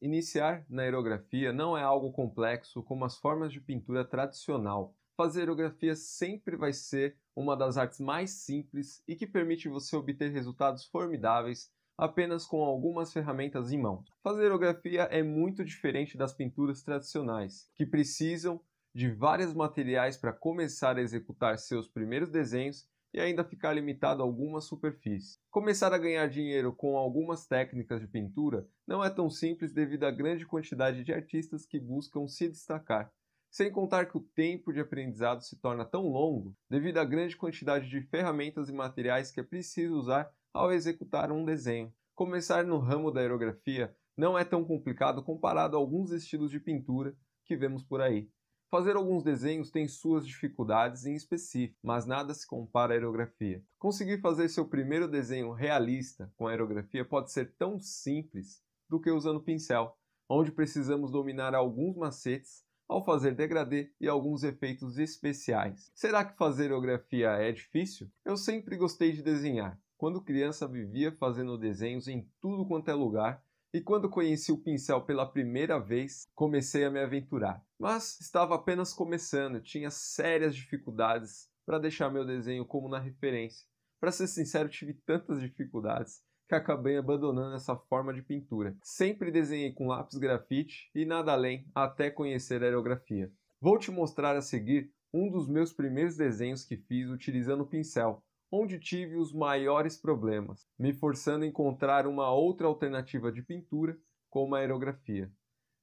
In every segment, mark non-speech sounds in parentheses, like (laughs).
Iniciar na aerografia não é algo complexo como as formas de pintura tradicional. Fazer aerografia sempre vai ser uma das artes mais simples e que permite você obter resultados formidáveis apenas com algumas ferramentas em mão. Fazer aerografia é muito diferente das pinturas tradicionais, que precisam de vários materiais para começar a executar seus primeiros desenhos e ainda ficar limitado a algumas superfícies. Começar a ganhar dinheiro com algumas técnicas de pintura não é tão simples devido à grande quantidade de artistas que buscam se destacar. Sem contar que o tempo de aprendizado se torna tão longo devido à grande quantidade de ferramentas e materiais que é preciso usar ao executar um desenho. Começar no ramo da aerografia não é tão complicado comparado a alguns estilos de pintura que vemos por aí. Fazer alguns desenhos tem suas dificuldades em específico, mas nada se compara à aerografia. Conseguir fazer seu primeiro desenho realista com aerografia pode ser tão simples do que usando pincel, onde precisamos dominar alguns macetes ao fazer degradê e alguns efeitos especiais. Será que fazer aerografia é difícil? Eu sempre gostei de desenhar. Quando criança vivia fazendo desenhos em tudo quanto é lugar e quando conheci o pincel pela primeira vez, comecei a me aventurar. Mas estava apenas começando, tinha sérias dificuldades para deixar meu desenho como na referência. Para ser sincero, tive tantas dificuldades que acabei abandonando essa forma de pintura. Sempre desenhei com lápis grafite e nada além, até conhecer a aerografia. Vou te mostrar a seguir um dos meus primeiros desenhos que fiz utilizando o pincel, onde tive os maiores problemas, me forçando a encontrar uma outra alternativa de pintura, como a aerografia.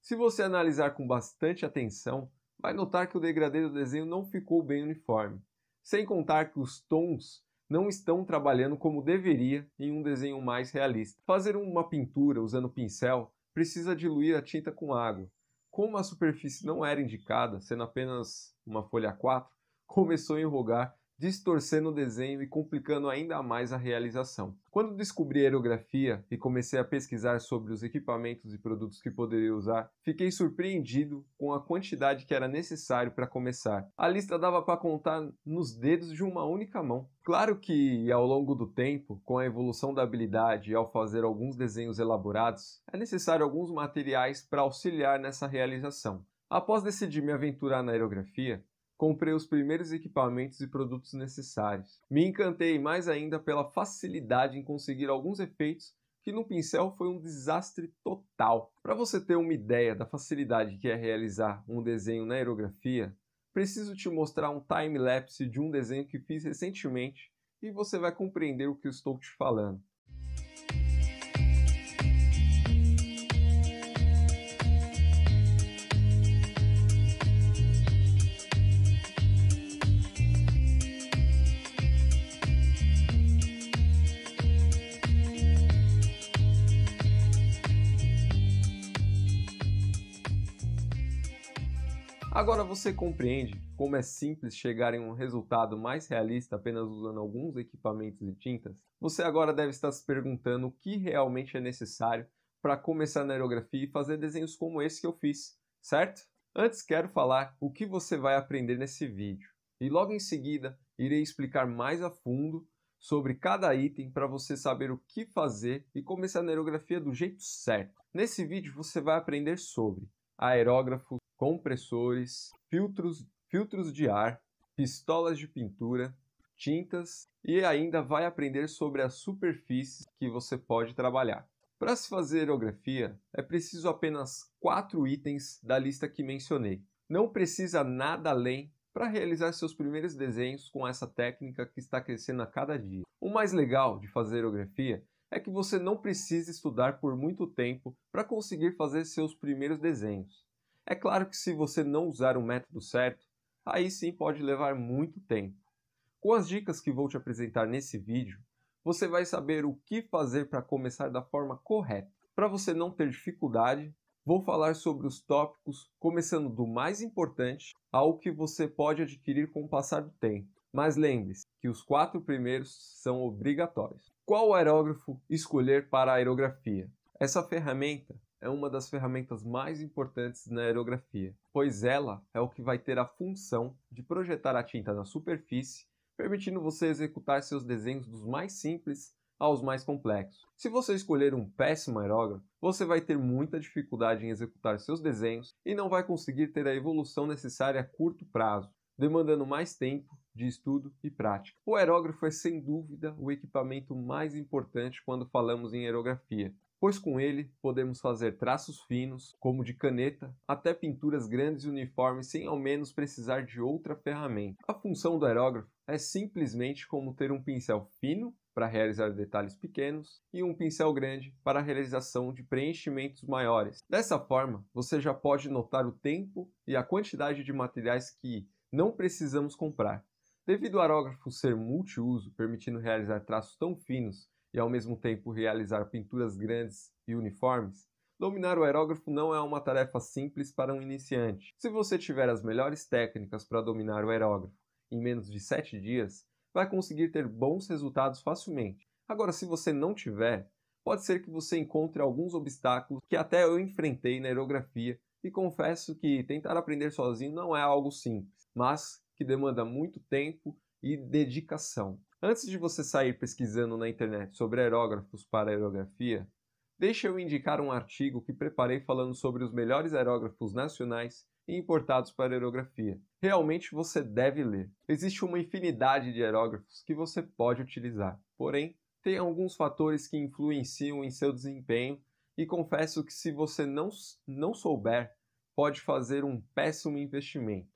Se você analisar com bastante atenção, vai notar que o degradê do desenho não ficou bem uniforme, sem contar que os tons não estão trabalhando como deveria em um desenho mais realista. Fazer uma pintura usando pincel precisa diluir a tinta com água. Como a superfície não era indicada, sendo apenas uma folha 4, (laughs) começou a enrugar distorcendo o desenho e complicando ainda mais a realização. Quando descobri a aerografia e comecei a pesquisar sobre os equipamentos e produtos que poderia usar, fiquei surpreendido com a quantidade que era necessário para começar. A lista dava para contar nos dedos de uma única mão. Claro que, ao longo do tempo, com a evolução da habilidade e ao fazer alguns desenhos elaborados, é necessário alguns materiais para auxiliar nessa realização. Após decidir me aventurar na aerografia, comprei os primeiros equipamentos e produtos necessários. Me encantei mais ainda pela facilidade em conseguir alguns efeitos que no pincel foi um desastre total. Para você ter uma ideia da facilidade que é realizar um desenho na aerografia, preciso te mostrar um time-lapse de um desenho que fiz recentemente e você vai compreender o que eu estou te falando. Agora você compreende como é simples chegar em um resultado mais realista apenas usando alguns equipamentos e tintas? Você agora deve estar se perguntando o que realmente é necessário para começar na aerografia e fazer desenhos como esse que eu fiz, certo? Antes quero falar o que você vai aprender nesse vídeo e logo em seguida irei explicar mais a fundo sobre cada item para você saber o que fazer e começar na aerografia do jeito certo. Nesse vídeo você vai aprender sobre aerógrafo, compressores, filtros, filtros de ar, pistolas de pintura, tintas e ainda vai aprender sobre as superfícies que você pode trabalhar. Para se fazer aerografia, é preciso apenas quatro itens da lista que mencionei. Não precisa nada além para realizar seus primeiros desenhos com essa técnica que está crescendo a cada dia. O mais legal de fazer aerografia é que você não precisa estudar por muito tempo para conseguir fazer seus primeiros desenhos. É claro que se você não usar o método certo, aí sim pode levar muito tempo. Com as dicas que vou te apresentar nesse vídeo, você vai saber o que fazer para começar da forma correta. Para você não ter dificuldade, vou falar sobre os tópicos, começando do mais importante ao que você pode adquirir com o passar do tempo. Mas lembre-se que os quatro primeiros são obrigatórios. Qual aerógrafo escolher para a aerografia? Essa ferramenta é uma das ferramentas mais importantes na aerografia, pois ela é o que vai ter a função de projetar a tinta na superfície, permitindo você executar seus desenhos dos mais simples aos mais complexos. Se você escolher um péssimo aerógrafo, você vai ter muita dificuldade em executar seus desenhos e não vai conseguir ter a evolução necessária a curto prazo, demandando mais tempo de estudo e prática. O aerógrafo é sem dúvida o equipamento mais importante quando falamos em aerografia, pois com ele podemos fazer traços finos, como de caneta, até pinturas grandes e uniformes sem ao menos precisar de outra ferramenta. A função do aerógrafo é simplesmente como ter um pincel fino para realizar detalhes pequenos e um pincel grande para a realização de preenchimentos maiores. Dessa forma, você já pode notar o tempo e a quantidade de materiais que não precisamos comprar. Devido ao aerógrafo ser multiuso, permitindo realizar traços tão finos e ao mesmo tempo realizar pinturas grandes e uniformes, dominar o aerógrafo não é uma tarefa simples para um iniciante. Se você tiver as melhores técnicas para dominar o aerógrafo em menos de 7 dias, vai conseguir ter bons resultados facilmente. Agora, se você não tiver, pode ser que você encontre alguns obstáculos que até eu enfrentei na aerografia e confesso que tentar aprender sozinho não é algo simples, mas que demanda muito tempo e dedicação. Antes de você sair pesquisando na internet sobre aerógrafos para aerografia, deixa eu indicar um artigo que preparei falando sobre os melhores aerógrafos nacionais e importados para aerografia. Realmente você deve ler. Existe uma infinidade de aerógrafos que você pode utilizar, porém, tem alguns fatores que influenciam em seu desempenho e confesso que se você não, não souber, pode fazer um péssimo investimento.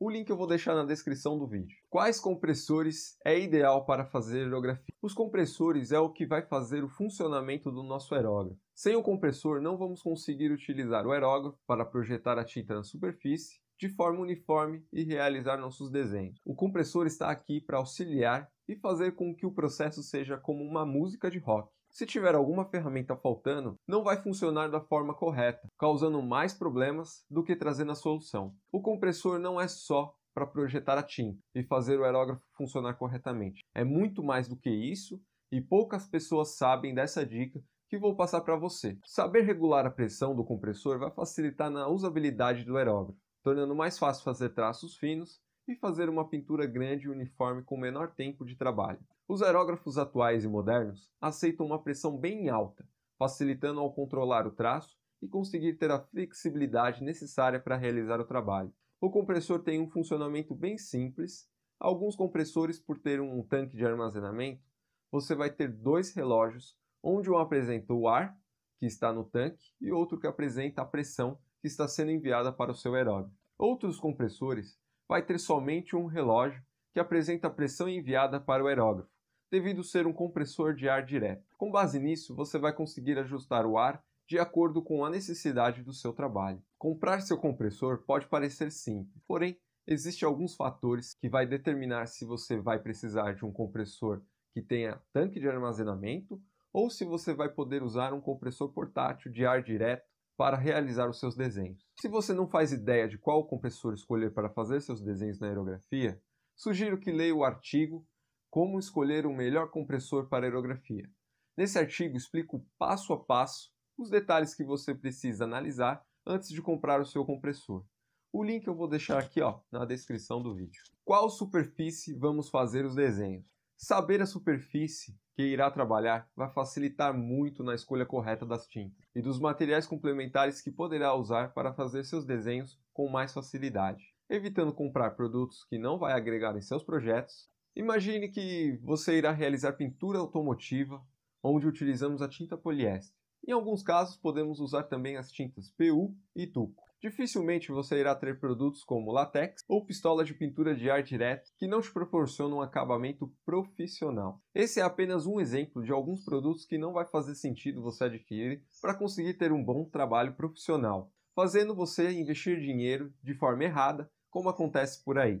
O link eu vou deixar na descrição do vídeo. Quais compressores é ideal para fazer aerografia? Os compressores é o que vai fazer o funcionamento do nosso aerógrafo. Sem o compressor, não vamos conseguir utilizar o aerógrafo para projetar a tinta na superfície de forma uniforme e realizar nossos desenhos. O compressor está aqui para auxiliar e fazer com que o processo seja como uma música de rock. Se tiver alguma ferramenta faltando, não vai funcionar da forma correta, causando mais problemas do que trazendo a solução. O compressor não é só para projetar a tinta e fazer o aerógrafo funcionar corretamente. É muito mais do que isso e poucas pessoas sabem dessa dica que vou passar para você. Saber regular a pressão do compressor vai facilitar na usabilidade do aerógrafo, tornando mais fácil fazer traços finos e fazer uma pintura grande e uniforme com menor tempo de trabalho. Os aerógrafos atuais e modernos aceitam uma pressão bem alta, facilitando ao controlar o traço e conseguir ter a flexibilidade necessária para realizar o trabalho. O compressor tem um funcionamento bem simples. Alguns compressores, por ter um tanque de armazenamento, você vai ter dois relógios, onde um apresenta o ar, que está no tanque, e outro que apresenta a pressão que está sendo enviada para o seu aerógrafo. Outros compressores vai ter somente um relógio que apresenta a pressão enviada para o aerógrafo devido ser um compressor de ar direto. Com base nisso, você vai conseguir ajustar o ar de acordo com a necessidade do seu trabalho. Comprar seu compressor pode parecer simples, porém, existem alguns fatores que vai determinar se você vai precisar de um compressor que tenha tanque de armazenamento ou se você vai poder usar um compressor portátil de ar direto para realizar os seus desenhos. Se você não faz ideia de qual compressor escolher para fazer seus desenhos na aerografia, sugiro que leia o artigo como escolher o melhor compressor para aerografia. Nesse artigo explico passo a passo os detalhes que você precisa analisar antes de comprar o seu compressor. O link eu vou deixar aqui ó, na descrição do vídeo. Qual superfície vamos fazer os desenhos? Saber a superfície que irá trabalhar vai facilitar muito na escolha correta das tintas e dos materiais complementares que poderá usar para fazer seus desenhos com mais facilidade, evitando comprar produtos que não vai agregar em seus projetos Imagine que você irá realizar pintura automotiva, onde utilizamos a tinta poliéster. Em alguns casos, podemos usar também as tintas PU e tuco. Dificilmente você irá ter produtos como latex ou pistolas de pintura de ar direto que não te proporcionam um acabamento profissional. Esse é apenas um exemplo de alguns produtos que não vai fazer sentido você adquirir para conseguir ter um bom trabalho profissional, fazendo você investir dinheiro de forma errada, como acontece por aí.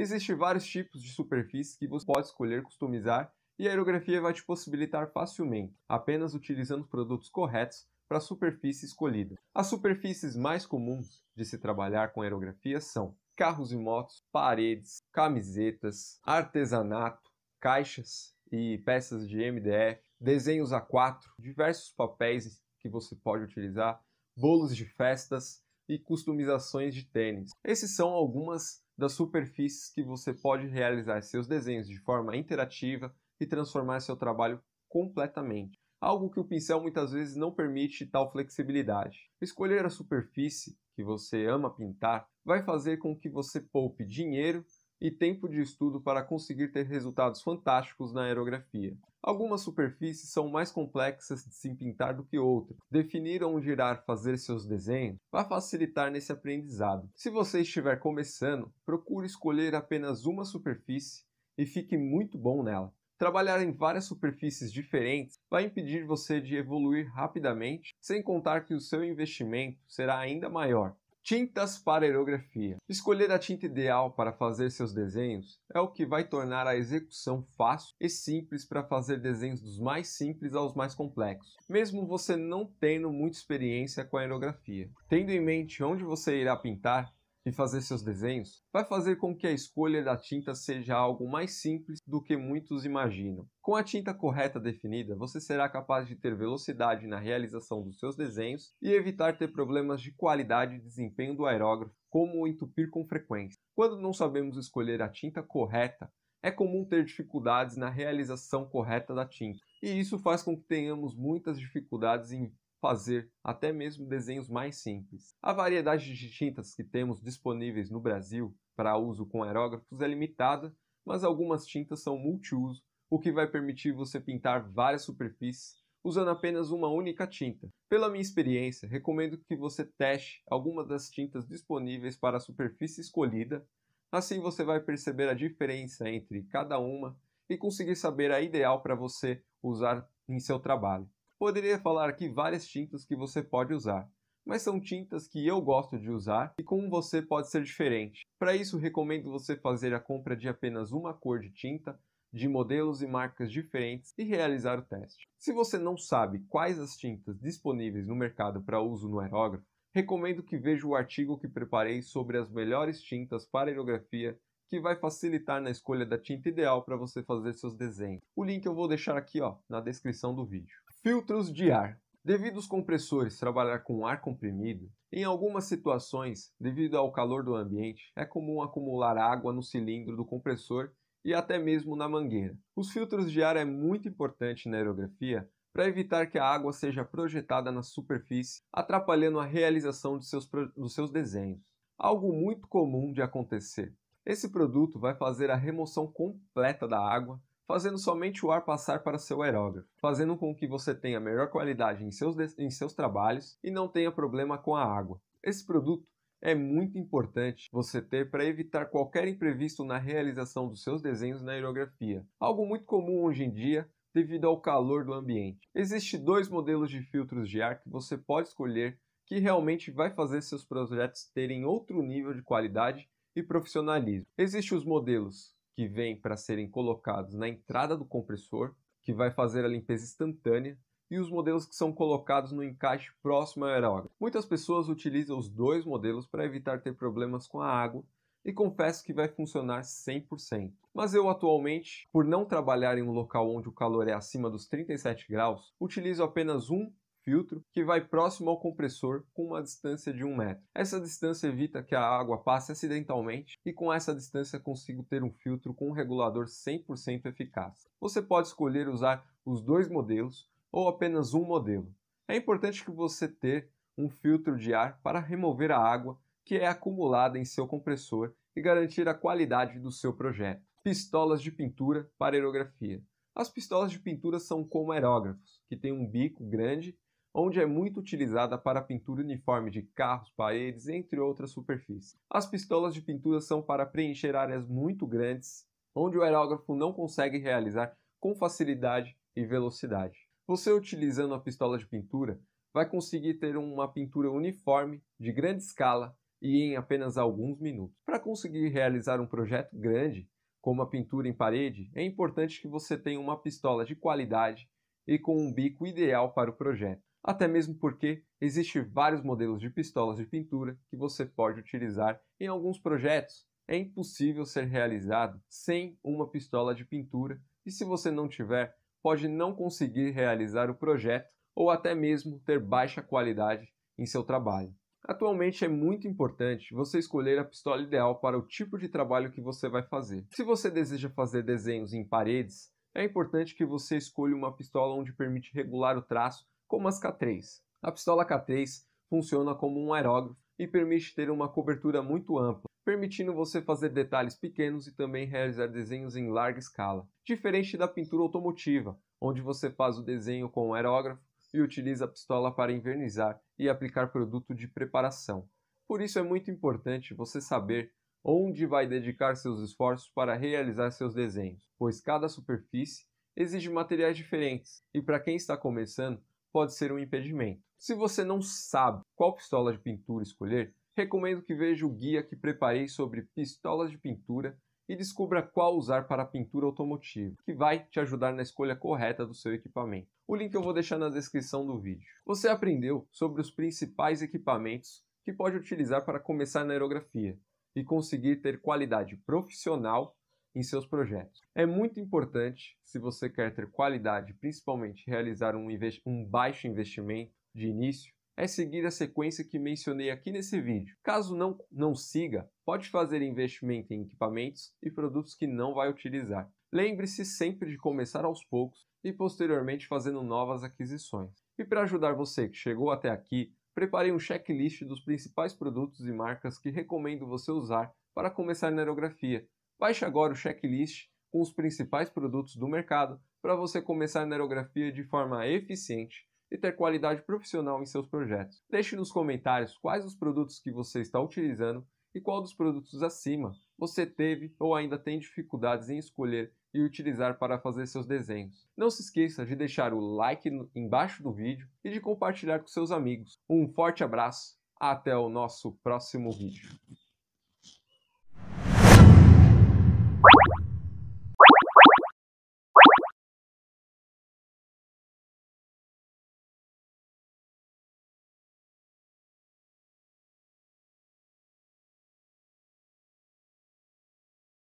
Existem vários tipos de superfícies que você pode escolher customizar e a aerografia vai te possibilitar facilmente, apenas utilizando os produtos corretos para a superfície escolhida. As superfícies mais comuns de se trabalhar com aerografia são carros e motos, paredes, camisetas, artesanato, caixas e peças de MDF, desenhos A4, diversos papéis que você pode utilizar, bolos de festas e customizações de tênis. Esses são algumas das superfícies que você pode realizar seus desenhos de forma interativa e transformar seu trabalho completamente, algo que o pincel muitas vezes não permite tal flexibilidade. Escolher a superfície que você ama pintar vai fazer com que você poupe dinheiro e tempo de estudo para conseguir ter resultados fantásticos na aerografia. Algumas superfícies são mais complexas de se pintar do que outras. Definir onde irá fazer seus desenhos vai facilitar nesse aprendizado. Se você estiver começando, procure escolher apenas uma superfície e fique muito bom nela. Trabalhar em várias superfícies diferentes vai impedir você de evoluir rapidamente, sem contar que o seu investimento será ainda maior. Tintas para aerografia. Escolher a tinta ideal para fazer seus desenhos é o que vai tornar a execução fácil e simples para fazer desenhos dos mais simples aos mais complexos, mesmo você não tendo muita experiência com a aerografia. Tendo em mente onde você irá pintar, e fazer seus desenhos vai fazer com que a escolha da tinta seja algo mais simples do que muitos imaginam. Com a tinta correta definida, você será capaz de ter velocidade na realização dos seus desenhos e evitar ter problemas de qualidade e desempenho do aerógrafo, como entupir com frequência. Quando não sabemos escolher a tinta correta, é comum ter dificuldades na realização correta da tinta, e isso faz com que tenhamos muitas dificuldades em fazer até mesmo desenhos mais simples. A variedade de tintas que temos disponíveis no Brasil para uso com aerógrafos é limitada, mas algumas tintas são multiuso, o que vai permitir você pintar várias superfícies usando apenas uma única tinta. Pela minha experiência, recomendo que você teste algumas das tintas disponíveis para a superfície escolhida, assim você vai perceber a diferença entre cada uma e conseguir saber a ideal para você usar em seu trabalho. Poderia falar aqui várias tintas que você pode usar, mas são tintas que eu gosto de usar e com você pode ser diferente. Para isso, recomendo você fazer a compra de apenas uma cor de tinta, de modelos e marcas diferentes e realizar o teste. Se você não sabe quais as tintas disponíveis no mercado para uso no aerógrafo, recomendo que veja o artigo que preparei sobre as melhores tintas para aerografia que vai facilitar na escolha da tinta ideal para você fazer seus desenhos. O link eu vou deixar aqui ó, na descrição do vídeo. Filtros de ar. Devido os compressores trabalhar com ar comprimido, em algumas situações, devido ao calor do ambiente, é comum acumular água no cilindro do compressor e até mesmo na mangueira. Os filtros de ar é muito importante na aerografia para evitar que a água seja projetada na superfície, atrapalhando a realização de seus, dos seus desenhos. Algo muito comum de acontecer. Esse produto vai fazer a remoção completa da água fazendo somente o ar passar para seu aerógrafo, fazendo com que você tenha melhor qualidade em seus, em seus trabalhos e não tenha problema com a água. Esse produto é muito importante você ter para evitar qualquer imprevisto na realização dos seus desenhos na aerografia, algo muito comum hoje em dia devido ao calor do ambiente. Existem dois modelos de filtros de ar que você pode escolher que realmente vai fazer seus projetos terem outro nível de qualidade e profissionalismo. Existem os modelos que vêm para serem colocados na entrada do compressor, que vai fazer a limpeza instantânea, e os modelos que são colocados no encaixe próximo ao aerógrafo. Muitas pessoas utilizam os dois modelos para evitar ter problemas com a água e confesso que vai funcionar 100%. Mas eu atualmente, por não trabalhar em um local onde o calor é acima dos 37 graus, utilizo apenas um filtro que vai próximo ao compressor com uma distância de 1 metro. Essa distância evita que a água passe acidentalmente e com essa distância consigo ter um filtro com um regulador 100% eficaz. Você pode escolher usar os dois modelos ou apenas um modelo. É importante que você ter um filtro de ar para remover a água que é acumulada em seu compressor e garantir a qualidade do seu projeto. Pistolas de pintura para aerografia. As pistolas de pintura são como aerógrafos, que têm um bico grande onde é muito utilizada para pintura uniforme de carros, paredes, entre outras superfícies. As pistolas de pintura são para preencher áreas muito grandes, onde o aerógrafo não consegue realizar com facilidade e velocidade. Você utilizando a pistola de pintura vai conseguir ter uma pintura uniforme de grande escala e em apenas alguns minutos. Para conseguir realizar um projeto grande, como a pintura em parede, é importante que você tenha uma pistola de qualidade e com um bico ideal para o projeto até mesmo porque existem vários modelos de pistolas de pintura que você pode utilizar em alguns projetos. É impossível ser realizado sem uma pistola de pintura e se você não tiver, pode não conseguir realizar o projeto ou até mesmo ter baixa qualidade em seu trabalho. Atualmente é muito importante você escolher a pistola ideal para o tipo de trabalho que você vai fazer. Se você deseja fazer desenhos em paredes, é importante que você escolha uma pistola onde permite regular o traço como as K3. A pistola K3 funciona como um aerógrafo e permite ter uma cobertura muito ampla, permitindo você fazer detalhes pequenos e também realizar desenhos em larga escala. Diferente da pintura automotiva, onde você faz o desenho com o aerógrafo e utiliza a pistola para envernizar e aplicar produto de preparação. Por isso é muito importante você saber onde vai dedicar seus esforços para realizar seus desenhos, pois cada superfície exige materiais diferentes e para quem está começando pode ser um impedimento. Se você não sabe qual pistola de pintura escolher, recomendo que veja o guia que preparei sobre pistolas de pintura e descubra qual usar para pintura automotiva, que vai te ajudar na escolha correta do seu equipamento. O link eu vou deixar na descrição do vídeo. Você aprendeu sobre os principais equipamentos que pode utilizar para começar na aerografia e conseguir ter qualidade profissional em seus projetos. É muito importante, se você quer ter qualidade, principalmente realizar um, um baixo investimento de início, é seguir a sequência que mencionei aqui nesse vídeo. Caso não, não siga, pode fazer investimento em equipamentos e produtos que não vai utilizar. Lembre-se sempre de começar aos poucos e posteriormente fazendo novas aquisições. E para ajudar você que chegou até aqui, preparei um checklist dos principais produtos e marcas que recomendo você usar para começar na aerografia Baixe agora o checklist com os principais produtos do mercado para você começar na aerografia de forma eficiente e ter qualidade profissional em seus projetos. Deixe nos comentários quais os produtos que você está utilizando e qual dos produtos acima você teve ou ainda tem dificuldades em escolher e utilizar para fazer seus desenhos. Não se esqueça de deixar o like embaixo do vídeo e de compartilhar com seus amigos. Um forte abraço, até o nosso próximo vídeo.